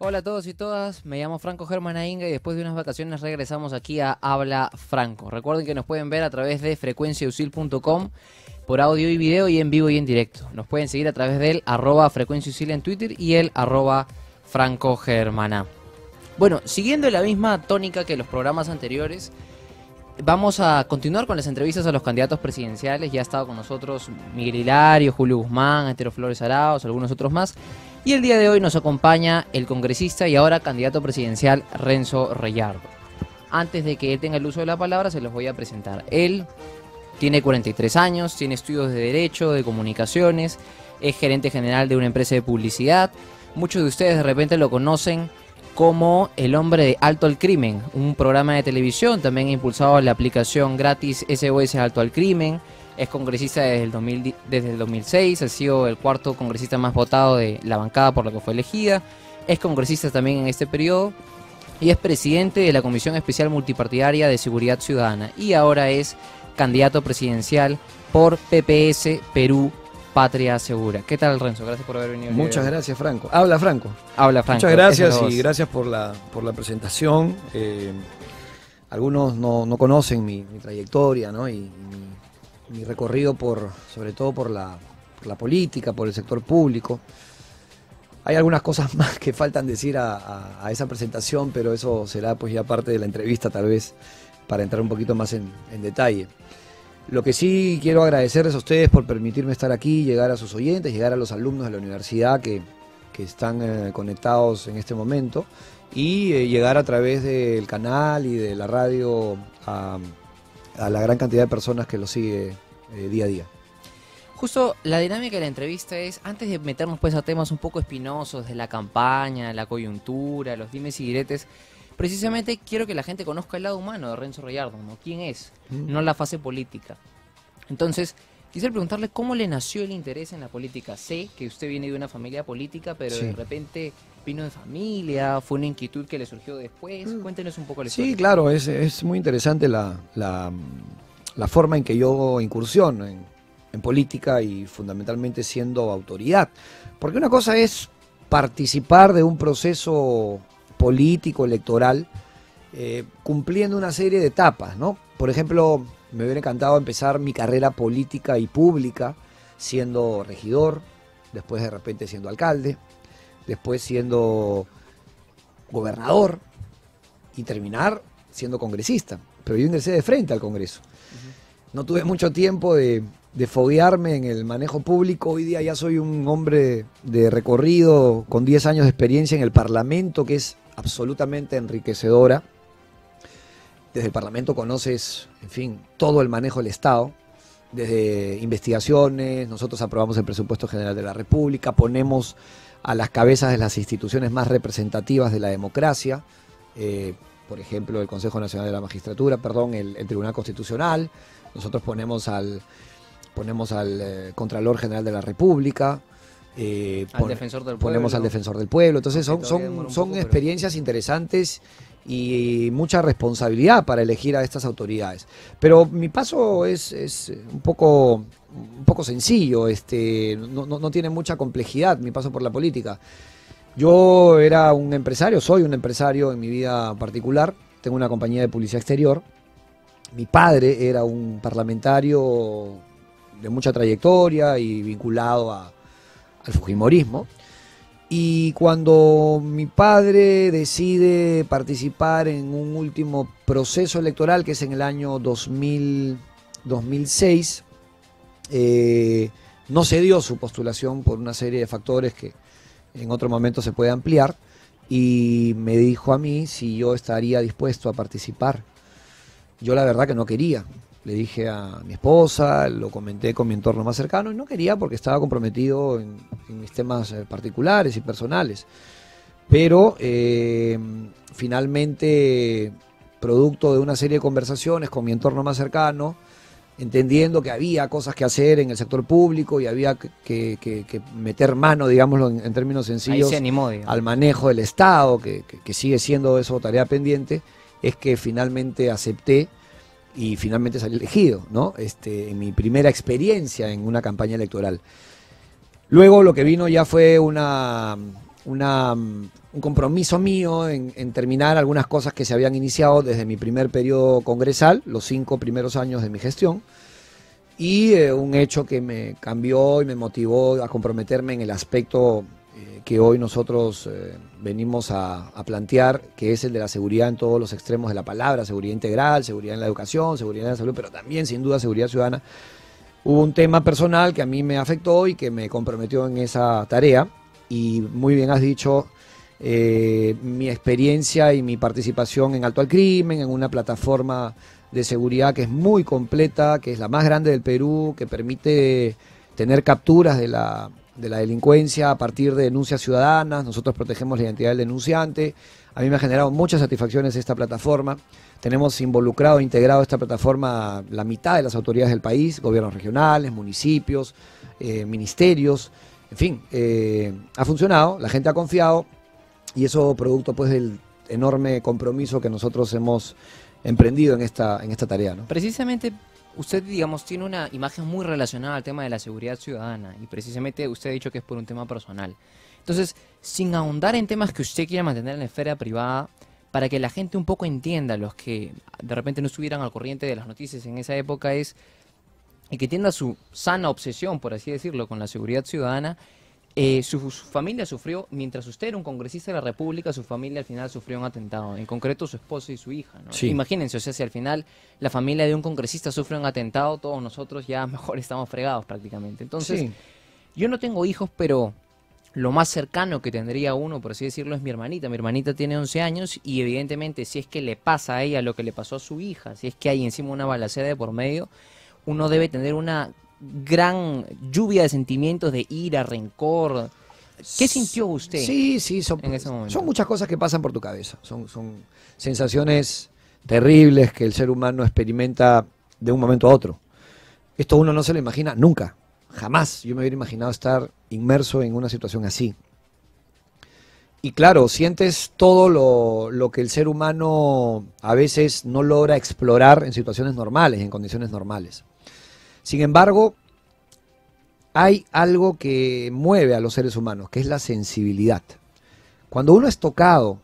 Hola a todos y todas, me llamo Franco Germana Inga y después de unas vacaciones regresamos aquí a Habla Franco. Recuerden que nos pueden ver a través de frecuenciausil.com por audio y video y en vivo y en directo. Nos pueden seguir a través del arroba frecuenciausil en Twitter y el arroba Franco Germana. Bueno, siguiendo la misma tónica que los programas anteriores, vamos a continuar con las entrevistas a los candidatos presidenciales. Ya ha estado con nosotros Miguel Hilario, Julio Guzmán, Antero Flores Araos, algunos otros más. Y el día de hoy nos acompaña el congresista y ahora candidato presidencial Renzo Reyardo. Antes de que él tenga el uso de la palabra, se los voy a presentar. Él tiene 43 años, tiene estudios de Derecho, de Comunicaciones, es gerente general de una empresa de publicidad. Muchos de ustedes de repente lo conocen como El hombre de Alto al Crimen, un programa de televisión también impulsado en la aplicación gratis SOS Alto al Crimen. Es congresista desde el, 2006, ha sido el cuarto congresista más votado de la bancada por la que fue elegida. Es congresista también en este periodo y es presidente de la Comisión Especial Multipartidaria de Seguridad Ciudadana y ahora es candidato presidencial por PPS Perú Patria Segura. ¿Qué tal, Renzo? Gracias por haber venido. Muchas gracias, Franco. Habla, Franco. Habla, Franco. Muchas gracias y gracias por la, por la presentación. Eh, algunos no, conocen mi, trayectoria ¿no? mi recorrido por, sobre todo por la, política, por el sector público. Hay algunas cosas más que faltan decir a, esa presentación, pero eso será pues ya parte de la entrevista tal vez para entrar un poquito más en, detalle. Lo que sí quiero agradecerles a ustedes por permitirme estar aquí, llegar a sus oyentes, llegar a los alumnos de la universidad que, están eh, conectados en este momento y eh, llegar a través del canal y de la radio a a la gran cantidad de personas que lo sigue eh, día a día. Justo la dinámica de la entrevista es, antes de meternos pues a temas un poco espinosos de la campaña, la coyuntura, los dimes y diretes, precisamente quiero que la gente conozca el lado humano de Renzo Rayardo, ¿no? ¿Quién es? Mm. No la fase política. Entonces, quisiera preguntarle cómo le nació el interés en la política. Sé que usted viene de una familia política, pero de repente vino de familia? ¿Fue una inquietud que le surgió después? Mm. Cuéntenos un poco la Sí, claro, es, muy interesante la, forma en que yo incursiono en, en política y fundamentalmente siendo autoridad. Porque una cosa es participar de un proceso político, electoral, eh, cumpliendo una serie de etapas, ¿no? Por ejemplo, me hubiera encantado empezar mi carrera política y pública siendo regidor, después de repente siendo alcalde, después siendo gobernador y terminar siendo congresista. Pero yo ingresé de frente al Congreso. No tuve mucho tiempo de, de foguearme en el manejo público. Hoy día ya soy un hombre de recorrido con 10 años de experiencia en el Parlamento, que es absolutamente enriquecedora. Desde el Parlamento conoces, en fin, todo el manejo del Estado, desde investigaciones, nosotros aprobamos el presupuesto general de la República, ponemos a las cabezas de las instituciones más representativas de la democracia, eh, por ejemplo, el Consejo Nacional de la Magistratura, perdón, el, Tribunal Constitucional, nosotros ponemos al, ponemos al eh, Contralor General de la República, eh, ponemos al Defensor del Pueblo, entonces son, son, experiencias interesantes y mucha responsabilidad para elegir a estas autoridades. Pero mi paso es, un poco un poco sencillo, este, no, tiene mucha complejidad mi paso por la política. Yo era un empresario, soy un empresario en mi vida particular, tengo una compañía de publicidad exterior. Mi padre era un parlamentario de mucha trayectoria y vinculado al Fujimorismo. Y cuando mi padre decide participar en un último proceso electoral, que es en el año 2006, eh, no se dio su postulación por una serie de factores que en otro momento se puede ampliar, y me dijo a mí si yo estaría dispuesto a participar. Yo la verdad que no quería, le dije a mi esposa, lo comenté con mi entorno más cercano y no quería porque estaba comprometido en, mis temas eh, particulares y personales. Pero eh, finalmente, producto de una serie de conversaciones con mi entorno más cercano, entendiendo que había cosas que hacer en el sector público y había que, meter mano, digámoslo en, términos sencillos, al manejo del Estado, que, que sigue siendo eso tarea pendiente, es que finalmente acepté y finalmente salí elegido, ¿no? Este, en mi primera experiencia en una campaña electoral. Luego lo que vino ya fue una, un compromiso mío en, terminar algunas cosas que se habían iniciado desde mi primer periodo congresal, los cinco primeros años de mi gestión, y eh, un hecho que me cambió y me motivó a comprometerme en el aspecto eh, que hoy nosotros eh, venimos a, plantear, que es el de la seguridad en todos los extremos de la palabra, seguridad integral, seguridad en la educación, seguridad en la salud, pero también sin duda seguridad ciudadana. Hubo un tema personal que a mí me afectó y que me comprometió en esa tarea y muy bien has dicho, eh, mi experiencia y mi participación en Alto al Crimen, en una plataforma de seguridad que es muy completa, que es la más grande del Perú, que permite tener capturas de la, de la delincuencia a partir de denuncias ciudadanas. Nosotros protegemos la identidad del denunciante. A mí me ha generado muchas satisfacciones esta plataforma. Tenemos involucrado, e integrado esta plataforma la mitad de las autoridades del país, gobiernos regionales, municipios, eh, ministerios. En fin, eh, ha funcionado, la gente ha confiado y eso producto pues del enorme compromiso que nosotros hemos emprendido en esta, en esta tarea. ¿no? Precisamente Usted, digamos, tiene una imagen muy relacionada al tema de la seguridad ciudadana y precisamente usted ha dicho que es por un tema personal. Entonces, sin ahondar en temas que usted quiera mantener en la esfera privada, para que la gente un poco entienda, los que de repente no estuvieran al corriente de las noticias en esa época, es y que tienda su sana obsesión, por así decirlo, con la seguridad ciudadana, eh, su, familia sufrió, mientras usted era un congresista de la República, su familia al final sufrió un atentado, en concreto su esposo y su hija. ¿no? Imagínense, o sea, si al final la familia de un congresista sufre un atentado, todos nosotros ya mejor estamos fregados prácticamente. Entonces, yo no tengo hijos, pero lo más cercano que tendría uno, por así decirlo, es mi hermanita. Mi hermanita tiene 11 años y evidentemente si es que le pasa a ella lo que le pasó a su hija, si es que hay encima una balacera de por medio, uno debe tener una gran lluvia de sentimientos de ira, rencor. ¿Qué sintió usted? Sí, sí, son, son muchas cosas que pasan por tu cabeza. Son, sensaciones terribles que el ser humano experimenta de un momento a otro. Esto uno no se lo imagina nunca, jamás. Yo me hubiera imaginado estar inmerso en una situación así. Y claro, sientes todo lo, que el ser humano a veces no logra explorar en situaciones normales, en condiciones normales. Sin embargo, hay algo que mueve a los seres humanos, que es la sensibilidad. Cuando uno es tocado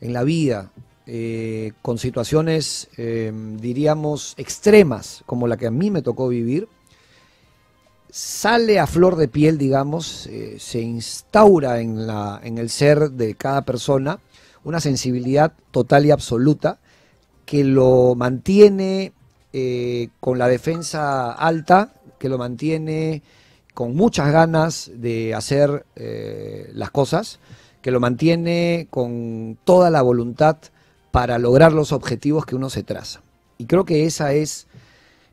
en la vida eh, con situaciones, em, diríamos, extremas, como la que a mí me tocó vivir, sale a flor de piel, digamos, eh, se instaura en, la, en el ser de cada persona una sensibilidad total y absoluta que lo mantiene eh, con la defensa alta, que lo mantiene con muchas ganas de hacer eh, las cosas, que lo mantiene con toda la voluntad para lograr los objetivos que uno se traza. Y creo que esa es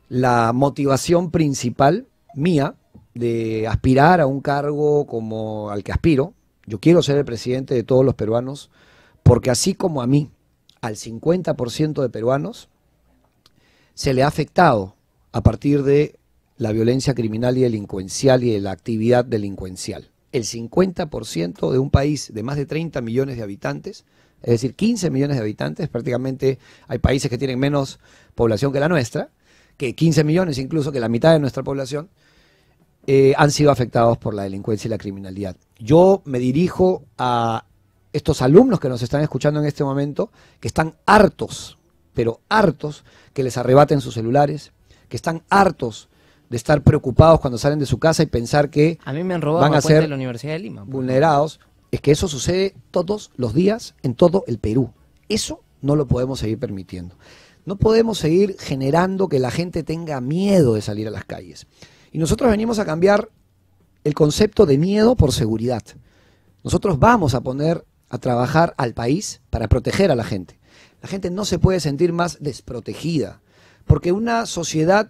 la motivación principal mía de aspirar a un cargo como al que aspiro. Yo quiero ser el presidente de todos los peruanos, porque así como a mí, al 50% de peruanos, se le ha afectado a partir de la violencia criminal y delincuencial y de la actividad delincuencial. El 50% de un país de más de 30 millones de habitantes, es decir, 15 millones de habitantes, prácticamente hay países que tienen menos población que la nuestra, que 15 millones incluso, que la mitad de nuestra población, eh, han sido afectados por la delincuencia y la criminalidad. Yo me dirijo a estos alumnos que nos están escuchando en este momento, que están hartos pero hartos que les arrebaten sus celulares, que están hartos de estar preocupados cuando salen de su casa y pensar que a mí me van a ser pues. vulnerados. Es que eso sucede todos los días en todo el Perú. Eso no lo podemos seguir permitiendo. No podemos seguir generando que la gente tenga miedo de salir a las calles. Y nosotros venimos a cambiar el concepto de miedo por seguridad. Nosotros vamos a poner a trabajar al país para proteger a la gente. La gente no se puede sentir más desprotegida, porque una sociedad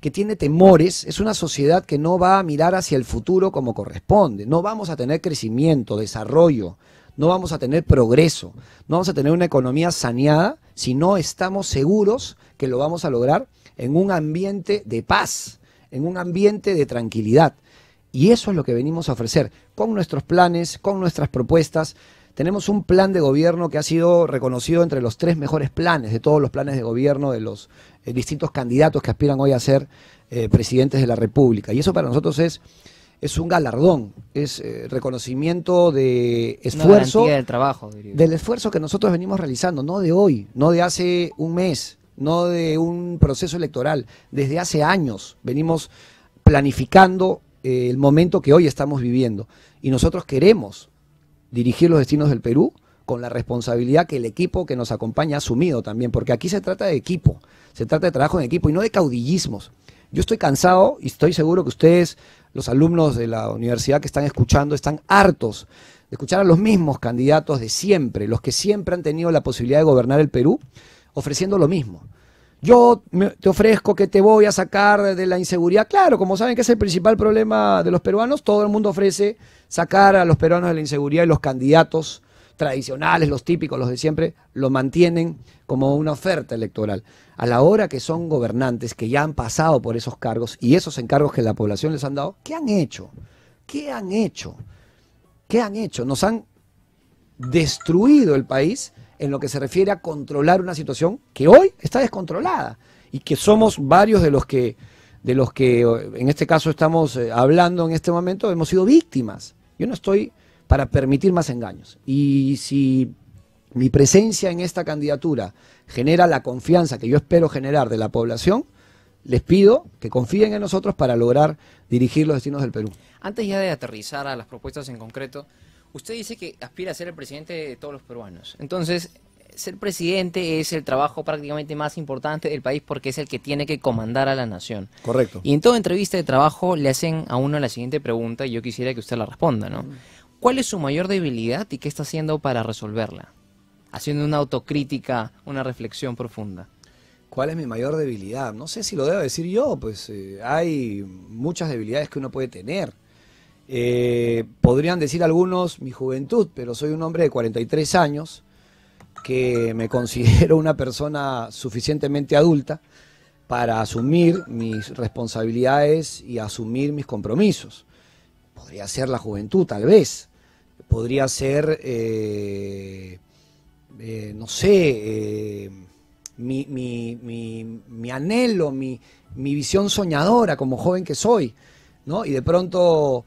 que tiene temores es una sociedad que no va a mirar hacia el futuro como corresponde. No vamos a tener crecimiento, desarrollo, no vamos a tener progreso, no vamos a tener una economía saneada si no estamos seguros que lo vamos a lograr en un ambiente de paz, en un ambiente de tranquilidad. Y eso es lo que venimos a ofrecer con nuestros planes, con nuestras propuestas. Tenemos un plan de gobierno que ha sido reconocido entre los tres mejores planes de todos los planes de gobierno de los eh, distintos candidatos que aspiran hoy a ser eh, presidentes de la República. Y eso para nosotros es, es un galardón, es eh, reconocimiento de esfuerzo. del trabajo, Del esfuerzo que nosotros venimos realizando, no de hoy, no de hace un mes, no de un proceso electoral. Desde hace años venimos planificando el momento que hoy estamos viviendo. Y nosotros queremos dirigir los destinos del Perú con la responsabilidad que el equipo que nos acompaña ha asumido también, porque aquí se trata de equipo, se trata de trabajo en equipo y no de caudillismos. Yo estoy cansado y estoy seguro que ustedes, los alumnos de la universidad que están escuchando, están hartos de escuchar a los mismos candidatos de siempre, los que siempre han tenido la posibilidad de gobernar el Perú, ofreciendo lo mismo yo te ofrezco que te voy a sacar de la inseguridad. Claro, como saben que es el principal problema de los peruanos, todo el mundo ofrece sacar a los peruanos de la inseguridad y los candidatos tradicionales, los típicos, los de siempre, lo mantienen como una oferta electoral. A la hora que son gobernantes que ya han pasado por esos cargos y esos encargos que la población les han dado, ¿qué han hecho? ¿Qué han hecho? ¿Qué han hecho? Nos han destruido el país en lo que se refiere a controlar una situación que hoy está descontrolada y que somos varios de los que, de los que eh, en este caso estamos eh, hablando en este momento, hemos sido víctimas. Yo no estoy para permitir más engaños. Y si mi presencia en esta candidatura genera la confianza que yo espero generar de la población, les pido que confíen en nosotros para lograr dirigir los destinos del Perú. Antes ya de aterrizar a las propuestas en concreto, Usted dice que aspira a ser el presidente de todos los peruanos. Entonces, ser presidente es el trabajo prácticamente más importante del país porque es el que tiene que comandar a la nación. Correcto. Y en toda entrevista de trabajo le hacen a uno la siguiente pregunta y yo quisiera que usted la responda, ¿no? ¿Cuál es su mayor debilidad y qué está haciendo para resolverla? Haciendo una autocrítica, una reflexión profunda. ¿Cuál es mi mayor debilidad? No sé si lo debo decir yo, pues eh, hay muchas debilidades que uno puede tener. Eh, podrían decir algunos mi juventud, pero soy un hombre de 43 años que me considero una persona suficientemente adulta para asumir mis responsabilidades y asumir mis compromisos. Podría ser la juventud, tal vez. Podría ser, eh, eh, no sé, mi, mi, anhelo, mi, visión soñadora como joven que soy. ¿no? Y de pronto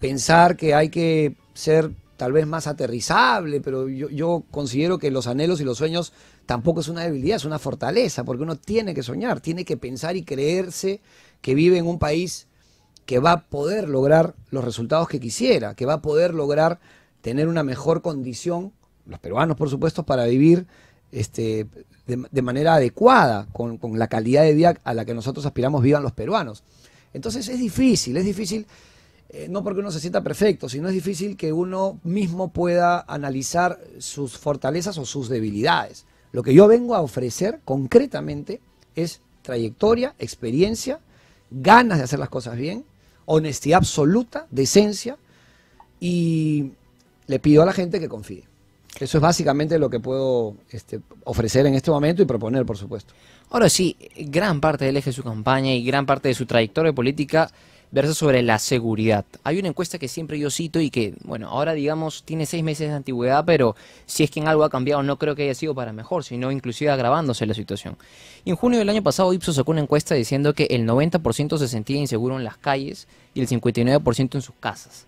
pensar que hay que ser tal vez más aterrizable, pero yo, considero que los anhelos y los sueños tampoco es una debilidad, es una fortaleza, porque uno tiene que soñar, tiene que pensar y creerse que vive en un país que va a poder lograr los resultados que quisiera, que va a poder lograr tener una mejor condición, los peruanos por supuesto, para vivir este, de, manera adecuada, con, con la calidad de vida a la que nosotros aspiramos vivan los peruanos. Entonces es difícil, es difícil eh, no porque uno se sienta perfecto, sino es difícil que uno mismo pueda analizar sus fortalezas o sus debilidades. Lo que yo vengo a ofrecer concretamente es trayectoria, experiencia, ganas de hacer las cosas bien, honestidad absoluta, decencia y le pido a la gente que confíe. Eso es básicamente lo que puedo este, ofrecer en este momento y proponer, por supuesto. Ahora sí, gran parte del eje de su campaña y gran parte de su trayectoria política versa sobre la seguridad. Hay una encuesta que siempre yo cito y que, bueno, ahora digamos tiene seis meses de antigüedad, pero si es que en algo ha cambiado, no creo que haya sido para mejor, sino inclusive agravándose la situación. Y en junio del año pasado, Ipsos sacó una encuesta diciendo que el 90% se sentía inseguro en las calles y el 59% en sus casas.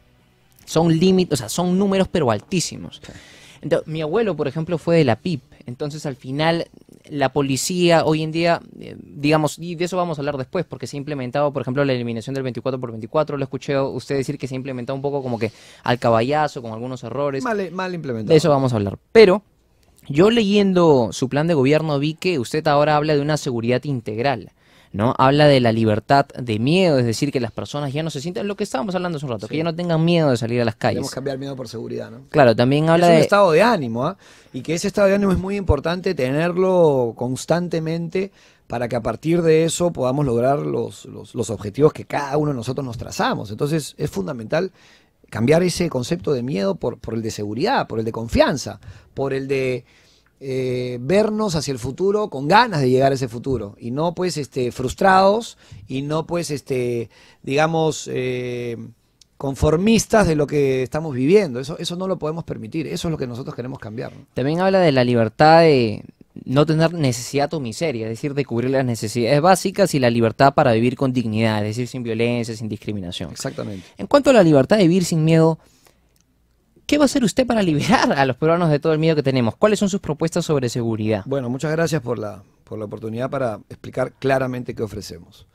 Son límites, o sea, son números pero altísimos. mi abuelo, por ejemplo, fue de la PIP entonces, al final, la policía hoy en día, eh, digamos, y de eso vamos a hablar después, porque se ha implementado, por ejemplo, la eliminación del 24 por 24, lo escuché usted decir que se ha implementado un poco como que al caballazo, con algunos errores. Mal, mal implementado. De eso vamos a hablar. Pero yo leyendo su plan de gobierno vi que usted ahora habla de una seguridad integral. ¿no? Habla de la libertad de miedo, es decir, que las personas ya no se sientan, lo que estábamos hablando hace un rato, que ya no tengan miedo de salir a las calles. cambiar miedo por seguridad, ¿no? Claro, también habla es un de... estado de ánimo, ¿ah? Y que ese estado de ánimo es muy importante tenerlo constantemente para que a partir de eso podamos lograr los, los, los objetivos que cada uno de nosotros nos trazamos. Entonces es fundamental cambiar ese concepto de miedo por, por el de seguridad, por el de confianza, por el de eh, vernos hacia el futuro con ganas de llegar a ese futuro y no pues este, frustrados y no pues este, digamos, eh, conformistas de lo que estamos viviendo. Eso, eso no lo podemos permitir, eso es lo que nosotros queremos cambiar. También habla de la libertad de, no tener necesidad o miseria, es decir, de cubrir las necesidades básicas y la libertad para vivir con dignidad, es decir, sin violencia, sin discriminación. Exactamente. En cuanto a la libertad de vivir sin miedo, ¿Qué va a hacer usted para liberar a los peruanos de todo el miedo que tenemos? ¿Cuáles son sus propuestas sobre seguridad? Bueno, muchas gracias por la, por la oportunidad para explicar claramente qué ofrecemos.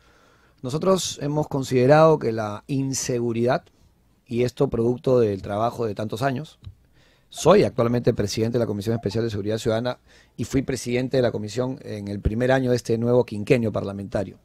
Nosotros hemos considerado que la inseguridad, y esto producto del trabajo de tantos años, soy actualmente presidente de la Comisión Especial de Seguridad Ciudadana y fui presidente de la comisión en el primer año de este nuevo quinquenio parlamentario.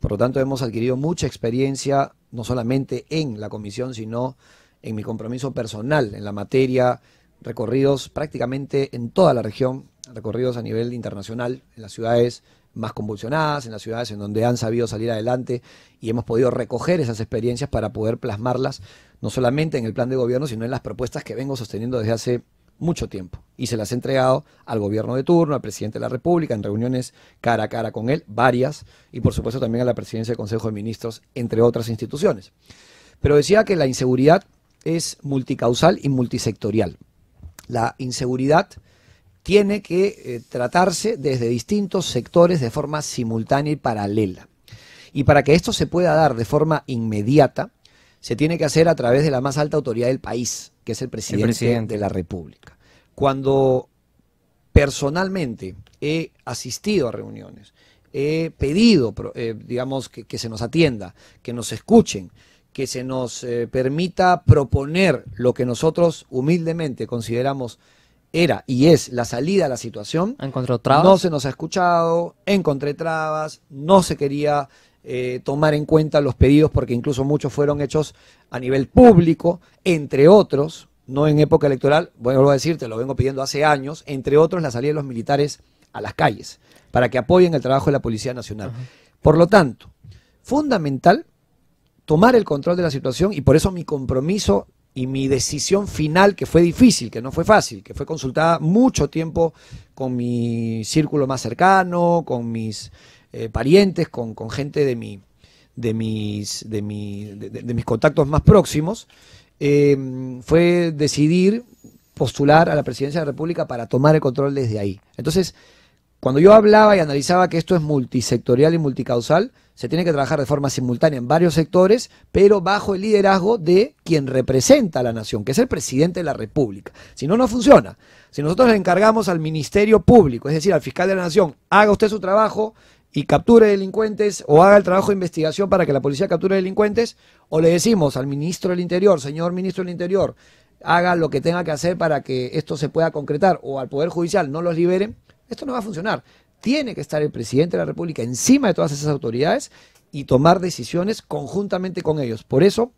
Por lo tanto, hemos adquirido mucha experiencia, no solamente en la comisión, sino en mi compromiso personal en la materia, recorridos prácticamente en toda la región, recorridos a nivel internacional, en las ciudades más convulsionadas, en las ciudades en donde han sabido salir adelante y hemos podido recoger esas experiencias para poder plasmarlas no solamente en el plan de gobierno, sino en las propuestas que vengo sosteniendo desde hace mucho tiempo. Y se las he entregado al gobierno de turno, al presidente de la República, en reuniones cara a cara con él, varias, y por supuesto también a la presidencia del Consejo de Ministros, entre otras instituciones. Pero decía que la inseguridad es multicausal y multisectorial. La inseguridad tiene que eh, tratarse desde distintos sectores de forma simultánea y paralela. Y para que esto se pueda dar de forma inmediata, se tiene que hacer a través de la más alta autoridad del país, que es el presidente, de la República. Cuando personalmente he asistido a reuniones, he pedido, eh, digamos, que se nos atienda, que nos escuchen, que se nos eh, permita proponer lo que nosotros humildemente consideramos era y es la salida a la situación. ¿Encontró trabas? No se nos ha escuchado, encontré trabas, no se quería eh, tomar en cuenta los pedidos porque incluso muchos fueron hechos a nivel público, entre otros, no en época electoral, vuelvo a decirte, lo vengo pidiendo hace años, entre otros la salida de los militares a las calles para que apoyen el trabajo de la Policía Nacional. Por lo tanto, fundamental tomar el control de la situación y por eso mi compromiso y mi decisión final, que fue difícil, que no fue fácil, que fue consultada mucho tiempo con mi círculo más cercano, con mis eh, parientes, con, gente de, mi, de, mis, de, mis contactos más próximos, em, fue decidir postular a la presidencia de la República para tomar el control desde ahí. Entonces, cuando yo hablaba y analizaba que esto es multisectorial y multicausal, se tiene que trabajar de forma simultánea en varios sectores, pero bajo el liderazgo de quien representa a la nación, que es el presidente de la República. Si no, no funciona. Si nosotros le encargamos al Ministerio Público, es decir, al fiscal de la nación, haga usted su trabajo y capture delincuentes o haga el trabajo de investigación para que la policía capture delincuentes, o le decimos al ministro del Interior, señor ministro del Interior, haga lo que tenga que hacer para que esto se pueda concretar o al Poder Judicial no los libere, esto no va a funcionar tiene que estar el presidente de la República encima de todas esas autoridades y tomar decisiones conjuntamente con ellos. Por eso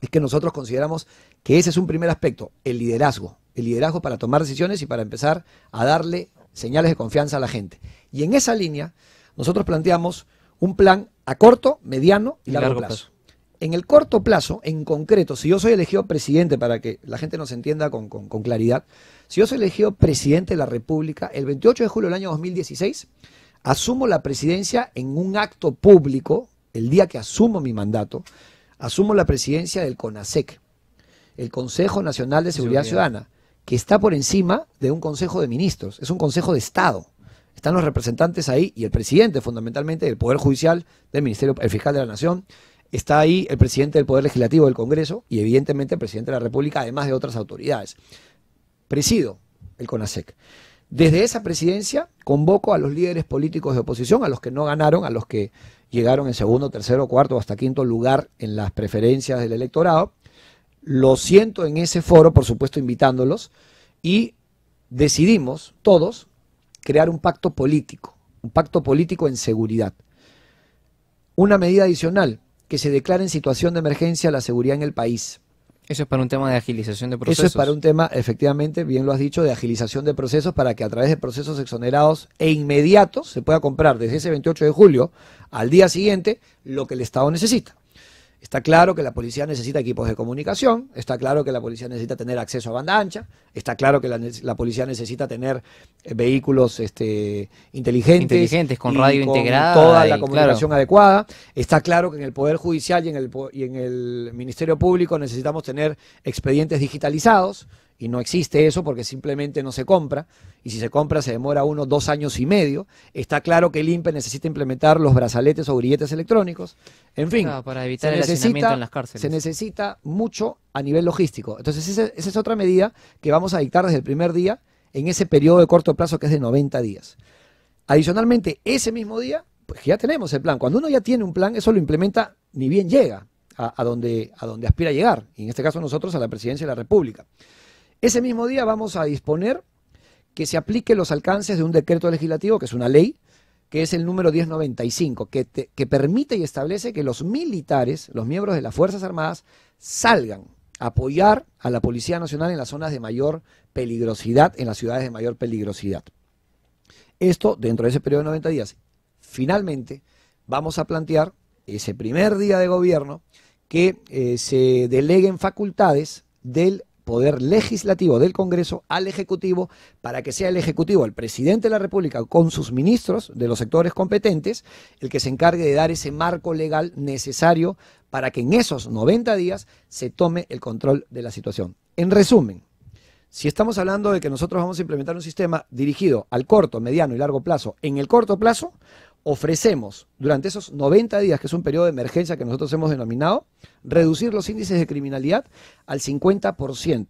es que nosotros consideramos que ese es un primer aspecto, el liderazgo. El liderazgo para tomar decisiones y para empezar a darle señales de confianza a la gente. Y en esa línea, nosotros planteamos un plan a corto, mediano y, largo, plazo en el corto plazo, en concreto, si yo soy elegido presidente, para que la gente nos entienda con, claridad, si yo soy elegido presidente de la República el 28 de julio del año 2016, asumo la presidencia en un acto público, el día que asumo mi mandato, asumo la presidencia del CONASEC, el Consejo Nacional de Seguridad, Ciudadana, que está por encima de un Consejo de Ministros, es un Consejo de Estado. Están los representantes ahí y el presidente, fundamentalmente, del Poder Judicial, del Ministerio, el Fiscal de la Nación, está ahí el presidente del Poder Legislativo del Congreso y evidentemente el presidente de la República, además de otras autoridades. Presido el CONASEC. Desde esa presidencia convoco a los líderes políticos de oposición, a los que no ganaron, a los que llegaron en segundo, tercero, cuarto, hasta quinto lugar en las preferencias del electorado. Lo siento en ese foro, por supuesto, invitándolos, y decidimos todos crear un pacto político, un pacto político en seguridad. Una medida adicional, que se declare en situación de emergencia la seguridad en el país. Eso es para un tema de agilización de procesos. Eso es para un tema, efectivamente, bien lo has dicho, de agilización de procesos para que a través de procesos exonerados e inmediatos se pueda comprar desde ese 28 de julio al día siguiente lo que el Estado necesita. Está claro que la policía necesita equipos de comunicación, está claro que la policía necesita tener acceso a banda ancha, está claro que la, policía necesita tener eh, vehículos este, inteligentes, inteligentes con radio integrada, toda la comunicación adecuada. Está claro que en el poder judicial y en el y en el ministerio público necesitamos tener expedientes digitalizados y no existe eso porque simplemente no se compra, y si se compra se demora uno dos años y medio. Está claro que el INPE necesita implementar los brazaletes o grilletes electrónicos. En fin, para evitar el necesita, en las cárceles. Se necesita mucho a nivel logístico. Entonces, esa, es otra medida que vamos a dictar desde el primer día en ese periodo de corto plazo que es de 90 días. Adicionalmente, ese mismo día, pues ya tenemos el plan. Cuando uno ya tiene un plan, eso lo implementa ni bien llega a, donde, a donde aspira a llegar, y en este caso nosotros a la presidencia de la República. Ese mismo día vamos a disponer que se aplique los alcances de un decreto legislativo, que es una ley, que es el número 1095, que, que permite y establece que los militares, los miembros de las Fuerzas Armadas, salgan a apoyar a la Policía Nacional en las zonas de mayor peligrosidad, en las ciudades de mayor peligrosidad. Esto dentro de ese periodo de 90 días. Finalmente, vamos a plantear ese primer día de gobierno que eh, se deleguen facultades del poder legislativo del Congreso al Ejecutivo para que sea el Ejecutivo, el presidente de la República, con sus ministros de los sectores competentes, el que se encargue de dar ese marco legal necesario para que en esos 90 días se tome el control de la situación. En resumen, si estamos hablando de que nosotros vamos a implementar un sistema dirigido al corto, mediano y largo plazo, en el corto plazo, ofrecemos durante esos 90 días, que es un periodo de emergencia que nosotros hemos denominado, reducir los índices de criminalidad al 50%.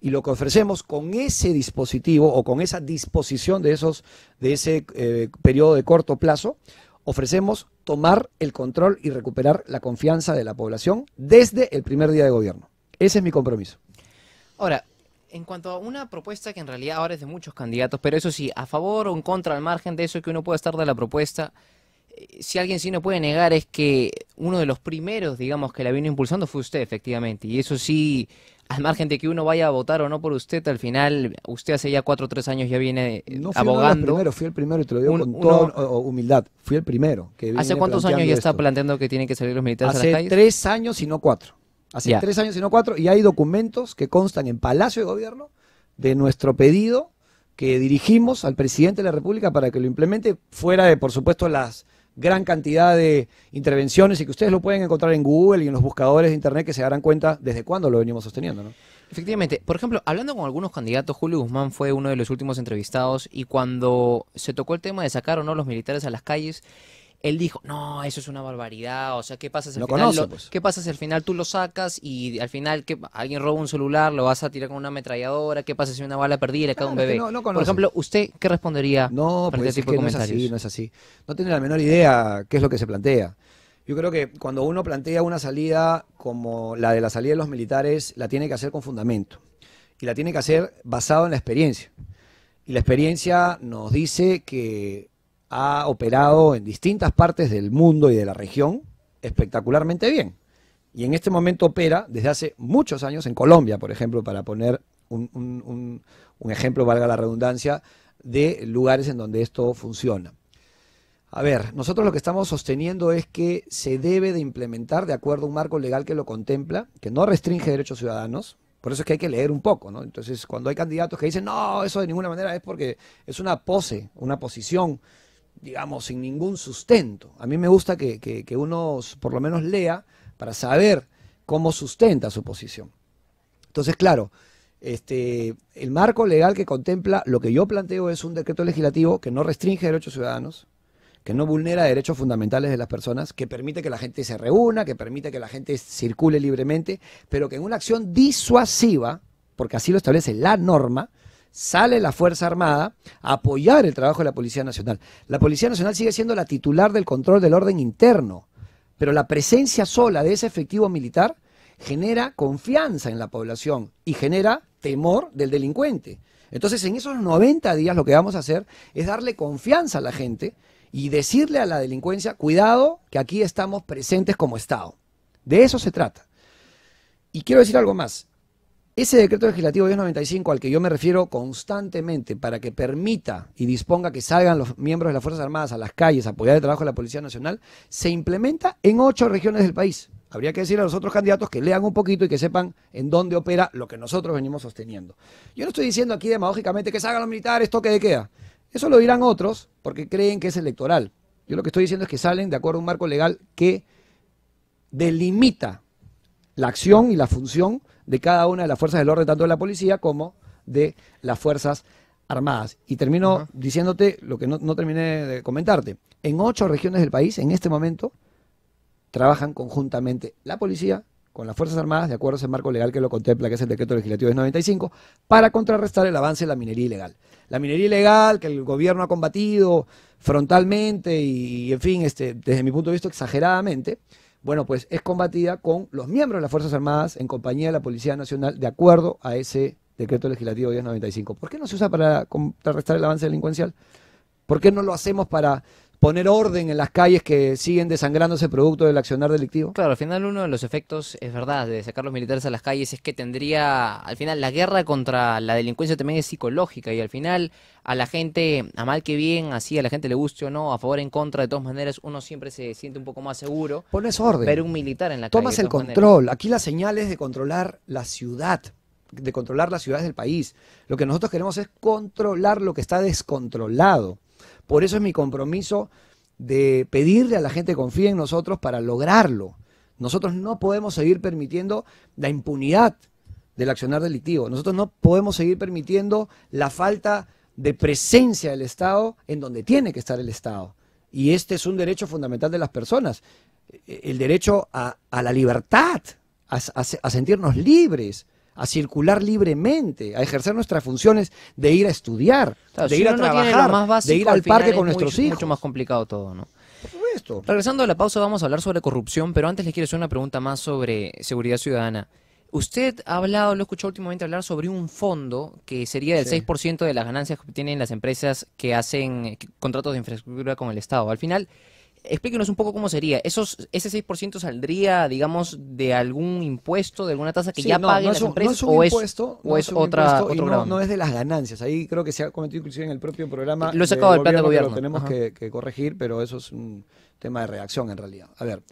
Y lo que ofrecemos con ese dispositivo o con esa disposición de, esos, de ese eh, periodo de corto plazo, ofrecemos tomar el control y recuperar la confianza de la población desde el primer día de gobierno. Ese es mi compromiso. Ahora, en cuanto a una propuesta que en realidad ahora es de muchos candidatos, pero eso sí, a favor o en contra, al margen de eso que uno pueda estar de la propuesta, eh, si alguien sí no puede negar es que uno de los primeros, digamos, que la vino impulsando fue usted, efectivamente. Y eso sí, al margen de que uno vaya a votar o no por usted, al final, usted hace ya cuatro o tres años ya viene eh, no fui abogando. primero, fui el primero y te lo digo con toda humildad. Fui el primero. Que ¿Hace cuántos años ya está planteando que tienen que salir los militares a las tres años y no cuatro hace tres años sino no cuatro, y hay documentos que constan en Palacio de Gobierno de nuestro pedido que dirigimos al presidente de la República para que lo implemente, fuera de, por supuesto, las gran cantidad de intervenciones y que ustedes lo pueden encontrar en Google y en los buscadores de Internet que se darán cuenta desde cuándo lo venimos sosteniendo. ¿no? Efectivamente, por ejemplo, hablando con algunos candidatos, Julio Guzmán fue uno de los últimos entrevistados y cuando se tocó el tema de sacar o no los militares a las calles, él dijo, no, eso es una barbaridad, o sea, ¿qué pasa si al, final, pues". ¿qué al final tú lo sacas y al final que alguien roba un celular, lo vas a tirar con una ametralladora, ¿qué pasa si una bala perdida y le un bebé? Por ejemplo, ¿usted qué respondería? No, pues este es no así, no es así. No tiene la menor idea qué es lo que se plantea. Yo creo que cuando uno plantea una salida como la de la salida de los militares, la tiene que hacer con fundamento y la tiene que hacer basado en la experiencia. Y la experiencia nos dice que ha operado en distintas partes del mundo y de la región espectacularmente bien. Y en este momento opera desde hace muchos años en Colombia, por ejemplo, para poner un, ejemplo, valga la redundancia, de lugares en donde esto funciona. A ver, nosotros lo que estamos sosteniendo es que se debe de implementar de acuerdo a un marco legal que lo contempla, que no restringe derechos ciudadanos. Por eso es que hay que leer un poco, ¿no? Entonces, cuando hay candidatos que dicen, no, eso de ninguna manera es porque es una pose, una posición digamos, sin ningún sustento. A mí me gusta que, uno por lo menos lea para saber cómo sustenta su posición. Entonces, claro, este, el marco legal que contempla lo que yo planteo es un decreto legislativo que no restringe derechos ciudadanos, que no vulnera derechos fundamentales de las personas, que permite que la gente se reúna, que permite que la gente circule libremente, pero que en una acción disuasiva, porque así lo establece la norma, sale la Fuerza Armada a apoyar el trabajo de la Policía Nacional. La Policía Nacional sigue siendo la titular del control del orden interno, pero la presencia sola de ese efectivo militar genera confianza en la población y genera temor del delincuente. Entonces, en esos 90 días lo que vamos a hacer es darle confianza a la gente y decirle a la delincuencia, cuidado, que aquí estamos presentes como Estado. De eso se trata. Y quiero decir algo más. Ese decreto legislativo 1095 al que yo me refiero constantemente para que permita y disponga que salgan los miembros de las Fuerzas Armadas a las calles a apoyar el trabajo de la Policía Nacional, se implementa en ocho regiones del país. Habría que decir a los otros candidatos que lean un poquito y que sepan en dónde opera lo que nosotros venimos sosteniendo. Yo no estoy diciendo aquí demagógicamente que salgan los militares, toque de queda. Eso lo dirán otros porque creen que es electoral. Yo lo que estoy diciendo es que salen de acuerdo a un marco legal que delimita la acción y la función de cada una de las fuerzas del orden, tanto de la policía como de las fuerzas armadas. Y termino diciéndote lo que no, terminé de comentarte. En ocho regiones del país, en este momento, trabajan conjuntamente la policía con las Fuerzas Armadas, de acuerdo a ese marco legal que lo contempla, que es el decreto legislativo de 95, para contrarrestar el avance de la minería ilegal. La minería ilegal que el gobierno ha combatido frontalmente y, en fin, este, desde mi punto de vista, exageradamente, bueno, pues es combatida con los miembros de las Fuerzas Armadas en compañía de la Policía Nacional de acuerdo a ese decreto legislativo 1095. ¿Por qué no se usa para contrarrestar el avance delincuencial? ¿Por qué no lo hacemos para poner orden en las calles que siguen desangrándose producto del accionar delictivo? Claro, al final uno de los efectos, es verdad, de sacar los militares a las calles es que tendría, al final la guerra contra la delincuencia también es psicológica y al final a la gente, a mal que bien, así a la gente le guste o no, a favor o en contra, de todas maneras uno siempre se siente un poco más seguro. Pones orden. Pero un militar en la Tomas calle. Tomas el control. Aquí la señal es de controlar la ciudad de controlar las ciudades del país. Lo que nosotros queremos es controlar lo que está descontrolado. Por eso es mi compromiso de pedirle a la gente que confíe en nosotros para lograrlo. Nosotros no podemos seguir permitiendo la impunidad del accionar delictivo. Nosotros no podemos seguir permitiendo la falta de presencia del Estado en donde tiene que estar el Estado. Y este es un derecho fundamental de las personas, e, el derecho a, la libertad, a sentirnos libres, a circular libremente, a ejercer nuestras funciones de ir a estudiar, de ir a trabajar, de ir al, parque con nuestros hijos. mucho más complicado todo, ¿no? Por supuesto. Regresando a la pausa vamos a hablar sobre corrupción, pero antes les quiero hacer una pregunta más sobre seguridad ciudadana. Usted ha hablado, lo he escuchado últimamente hablar sobre un fondo que sería del 6% de las ganancias que tienen las empresas que hacen contratos de infraestructura con el Estado. Al final, explíquenos un poco cómo sería. Esos, ¿Ese 6% saldría, digamos, de algún impuesto, de alguna tasa que ya paguen no las empresas? No es un impuesto, o es, otra, No, es de las ganancias. Ahí creo que se ha cometido inclusive en el propio programa. Lo he sacado del, plan de gobierno. Lo tenemos que, corregir, pero eso es un tema de reacción en realidad. A ver.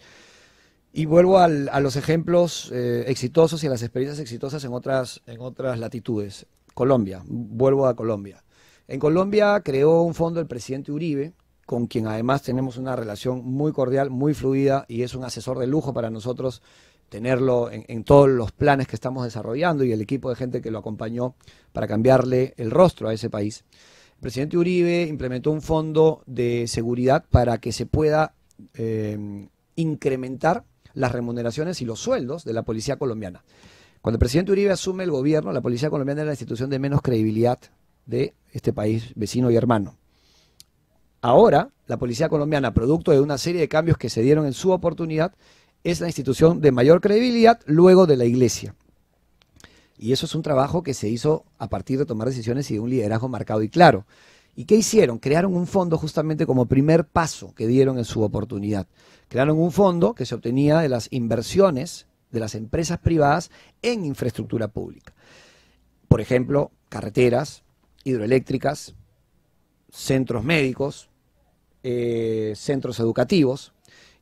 Y vuelvo a los ejemplos eh, exitosos y a las experiencias exitosas en otras, en otras latitudes. Colombia, vuelvo a Colombia. En Colombia creó un fondo el presidente Uribe con quien además tenemos una relación muy cordial, muy fluida y es un asesor de lujo para nosotros tenerlo en, todos los planes que estamos desarrollando y el equipo de gente que lo acompañó para cambiarle el rostro a ese país. El presidente Uribe implementó un fondo de seguridad para que se pueda eh, incrementar las remuneraciones y los sueldos de la policía colombiana. Cuando el presidente Uribe asume el gobierno, la policía colombiana es la institución de menos credibilidad de este país vecino y hermano. Ahora, la policía colombiana, producto de una serie de cambios que se dieron en su oportunidad, es la institución de mayor credibilidad luego de la iglesia. Y eso es un trabajo que se hizo a partir de tomar decisiones y de un liderazgo marcado y claro. ¿Y qué hicieron? Crearon un fondo justamente como primer paso que dieron en su oportunidad. Crearon un fondo que se obtenía de las inversiones de las empresas privadas en infraestructura pública. Por ejemplo, carreteras, hidroeléctricas, centros médicos, eh, centros educativos.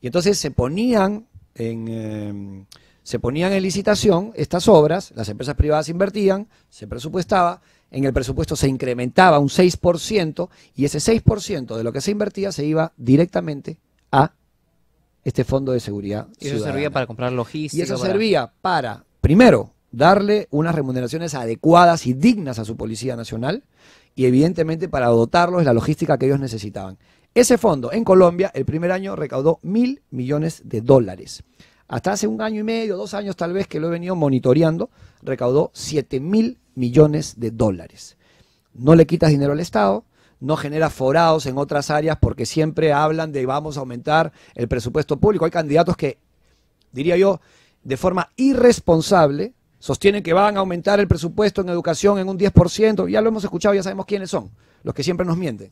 Y entonces se ponían en... Eh, se ponían en licitación estas obras, las empresas privadas invertían, se presupuestaba, en el presupuesto se incrementaba un 6% y ese 6% de lo que se invertía se iba directamente a este fondo de seguridad. Y eso servía para comprar logística. Y eso servía para, primero, darle unas remuneraciones adecuadas y dignas a su Policía Nacional y evidentemente para dotarlos de la logística que ellos necesitaban. Ese fondo en Colombia el primer año recaudó mil millones de dólares. Hasta hace un año y medio, dos años tal vez que lo he venido monitoreando, recaudó siete mil millones de dólares. No le quitas dinero al Estado, no genera forados en otras áreas porque siempre hablan de vamos a aumentar el presupuesto público. Hay candidatos que, diría yo, de forma irresponsable, sostienen que van a aumentar el presupuesto en educación en un 10%, ya lo hemos escuchado, ya sabemos quiénes son, los que siempre nos mienten.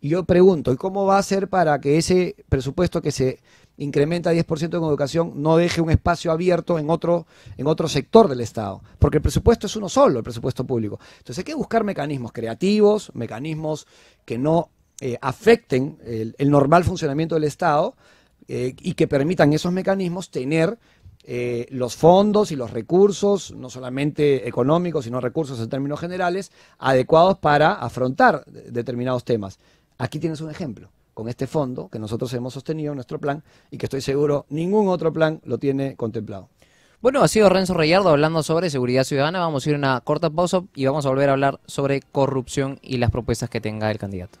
Y yo pregunto, ¿y cómo va a ser para que ese presupuesto que se incrementa 10% en educación no deje un espacio abierto en otro, en otro sector del Estado? Porque el presupuesto es uno solo, el presupuesto público. Entonces hay que buscar mecanismos creativos, mecanismos que no eh, afecten el, normal funcionamiento del Estado eh, y que permitan esos mecanismos tener eh, los fondos y los recursos, no solamente económicos, sino recursos en términos generales, adecuados para afrontar determinados temas. Aquí tienes un ejemplo con este fondo que nosotros hemos sostenido nuestro plan y que estoy seguro ningún otro plan lo tiene contemplado. Bueno, ha sido Renzo Reyardo hablando sobre seguridad ciudadana. Vamos a ir a una corta pausa y vamos a volver a hablar sobre corrupción y las propuestas que tenga el candidato.